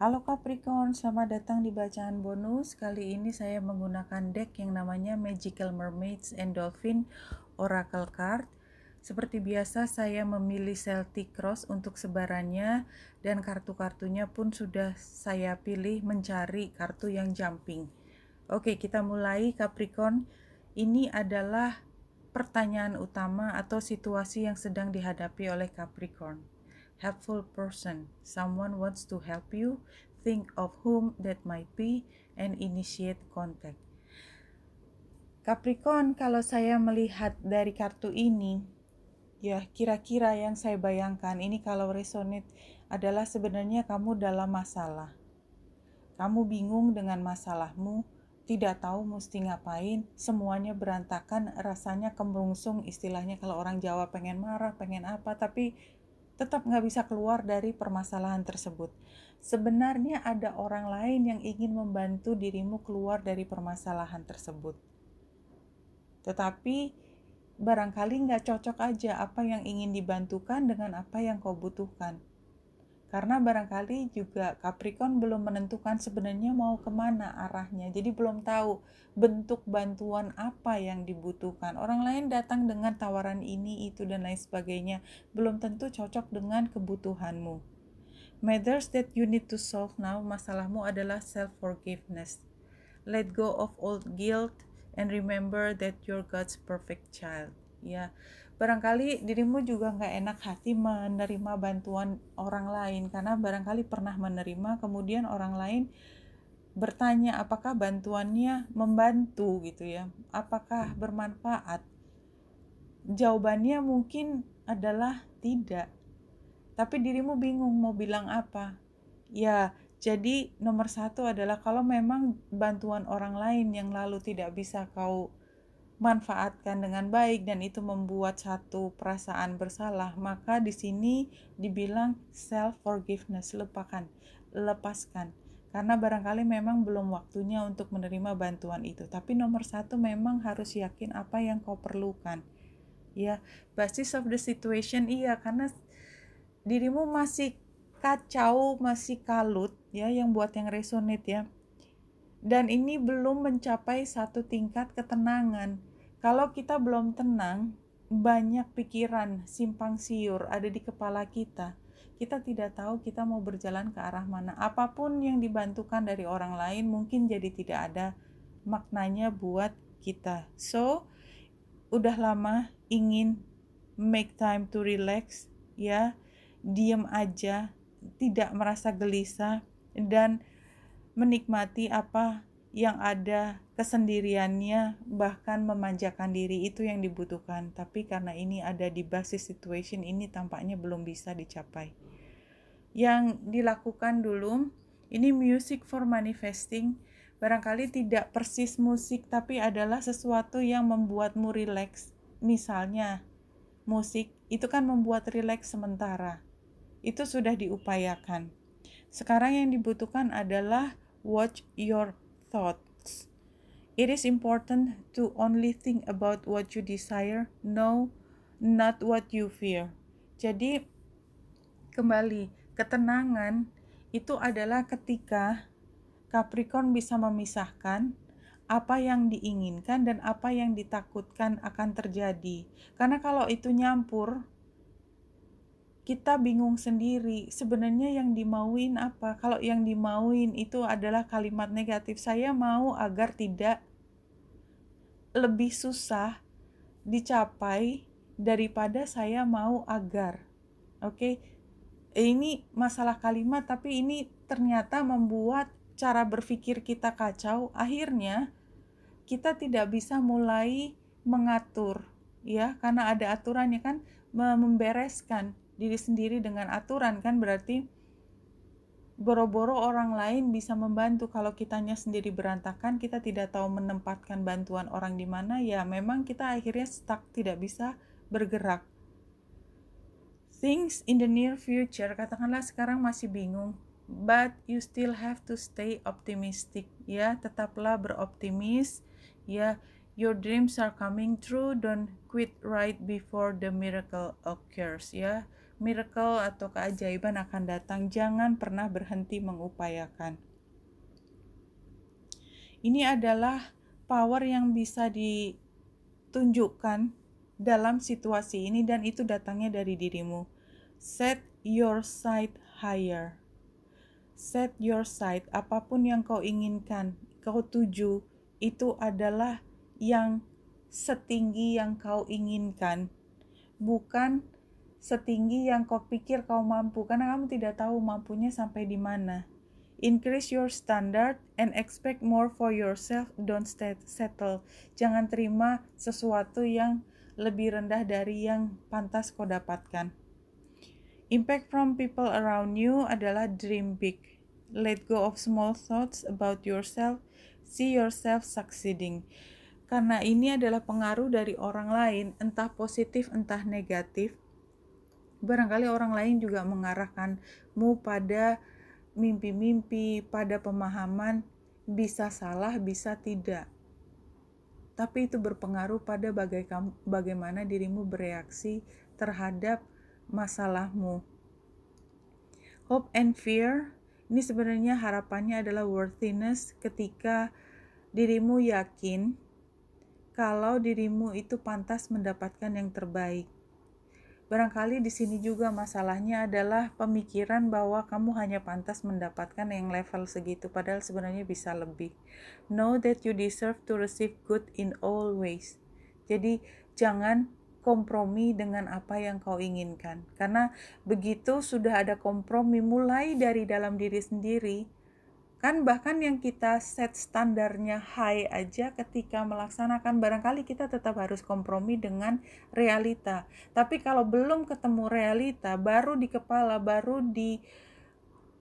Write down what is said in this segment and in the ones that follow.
Halo Capricorn, selamat datang di bacaan bonus. Kali ini saya menggunakan deck yang namanya Magical Mermaids and Dolphin Oracle Card. Seperti biasa saya memilih Celtic Cross untuk sebarannya dan kartu-kartunya pun sudah saya pilih mencari kartu yang jumping. Oke, kita mulai Capricorn. Ini adalah pertanyaan utama atau situasi yang sedang dihadapi oleh Capricorn helpful person, someone wants to help you, think of whom that might be, and initiate contact. Capricorn, kalau saya melihat dari kartu ini, ya kira-kira yang saya bayangkan ini kalau resonate adalah sebenarnya kamu dalam masalah. Kamu bingung dengan masalahmu, tidak tahu mesti ngapain, semuanya berantakan, rasanya kemrungsung, istilahnya kalau orang Jawa pengen marah, pengen apa, tapi tetap nggak bisa keluar dari permasalahan tersebut. Sebenarnya ada orang lain yang ingin membantu dirimu keluar dari permasalahan tersebut. Tetapi barangkali nggak cocok aja apa yang ingin dibantukan dengan apa yang kau butuhkan karena barangkali juga Capricorn belum menentukan sebenarnya mau kemana arahnya jadi belum tahu bentuk bantuan apa yang dibutuhkan orang lain datang dengan tawaran ini itu dan lain sebagainya belum tentu cocok dengan kebutuhanmu matters that you need to solve now masalahmu adalah self forgiveness let go of old guilt and remember that you're God's perfect child ya barangkali dirimu juga nggak enak hati menerima bantuan orang lain karena barangkali pernah menerima kemudian orang lain bertanya apakah bantuannya membantu gitu ya apakah bermanfaat jawabannya mungkin adalah tidak tapi dirimu bingung mau bilang apa ya jadi nomor satu adalah kalau memang bantuan orang lain yang lalu tidak bisa kau manfaatkan dengan baik dan itu membuat satu perasaan bersalah, maka di sini dibilang self forgiveness, lepaskan lepaskan. Karena barangkali memang belum waktunya untuk menerima bantuan itu. Tapi nomor satu memang harus yakin apa yang kau perlukan. Ya, basis of the situation iya karena dirimu masih kacau, masih kalut ya yang buat yang resonate ya. Dan ini belum mencapai satu tingkat ketenangan kalau kita belum tenang, banyak pikiran simpang siur ada di kepala kita. Kita tidak tahu kita mau berjalan ke arah mana. Apapun yang dibantukan dari orang lain mungkin jadi tidak ada maknanya buat kita. So, udah lama ingin make time to relax ya. Diam aja, tidak merasa gelisah dan menikmati apa yang ada kesendiriannya bahkan memanjakan diri itu yang dibutuhkan tapi karena ini ada di basis situation ini tampaknya belum bisa dicapai yang dilakukan dulu ini music for manifesting barangkali tidak persis musik tapi adalah sesuatu yang membuatmu relax misalnya musik itu kan membuat relax sementara itu sudah diupayakan sekarang yang dibutuhkan adalah watch your thoughts. It is important to only think about what you desire, no, not what you fear. Jadi, kembali, ketenangan itu adalah ketika Capricorn bisa memisahkan apa yang diinginkan dan apa yang ditakutkan akan terjadi. Karena kalau itu nyampur, kita bingung sendiri sebenarnya yang dimauin apa kalau yang dimauin itu adalah kalimat negatif saya mau agar tidak lebih susah dicapai daripada saya mau agar oke okay? ini masalah kalimat tapi ini ternyata membuat cara berpikir kita kacau akhirnya kita tidak bisa mulai mengatur ya karena ada aturannya kan membereskan diri sendiri dengan aturan kan berarti boro-boro orang lain bisa membantu kalau kitanya sendiri berantakan kita tidak tahu menempatkan bantuan orang di mana ya memang kita akhirnya stuck tidak bisa bergerak things in the near future katakanlah sekarang masih bingung but you still have to stay optimistic ya tetaplah beroptimis ya your dreams are coming true don't quit right before the miracle occurs ya miracle atau keajaiban akan datang. Jangan pernah berhenti mengupayakan. Ini adalah power yang bisa ditunjukkan dalam situasi ini dan itu datangnya dari dirimu. Set your sight higher. Set your sight, apapun yang kau inginkan, kau tuju, itu adalah yang setinggi yang kau inginkan, bukan setinggi yang kau pikir kau mampu karena kamu tidak tahu mampunya sampai di mana. Increase your standard and expect more for yourself, don't settle. Jangan terima sesuatu yang lebih rendah dari yang pantas kau dapatkan. Impact from people around you adalah dream big. Let go of small thoughts about yourself. See yourself succeeding. Karena ini adalah pengaruh dari orang lain, entah positif entah negatif, Barangkali orang lain juga mengarahkanmu pada mimpi-mimpi, pada pemahaman bisa salah, bisa tidak. Tapi itu berpengaruh pada bagaimana dirimu bereaksi terhadap masalahmu. Hope and fear ini sebenarnya harapannya adalah worthiness ketika dirimu yakin kalau dirimu itu pantas mendapatkan yang terbaik Barangkali di sini juga masalahnya adalah pemikiran bahwa kamu hanya pantas mendapatkan yang level segitu, padahal sebenarnya bisa lebih. Know that you deserve to receive good in all ways. Jadi, jangan kompromi dengan apa yang kau inginkan, karena begitu sudah ada kompromi mulai dari dalam diri sendiri kan bahkan yang kita set standarnya high aja ketika melaksanakan barangkali kita tetap harus kompromi dengan realita tapi kalau belum ketemu realita baru di kepala baru di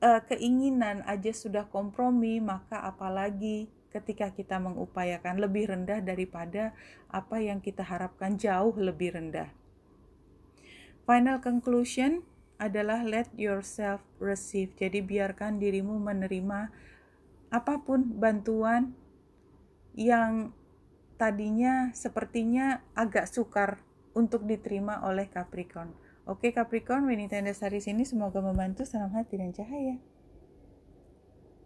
uh, keinginan aja sudah kompromi maka apalagi ketika kita mengupayakan lebih rendah daripada apa yang kita harapkan jauh lebih rendah final conclusion adalah let yourself receive. Jadi biarkan dirimu menerima apapun bantuan yang tadinya sepertinya agak sukar untuk diterima oleh Capricorn. Oke Capricorn, Winita Dasari sini semoga membantu. Salam hati dan cahaya.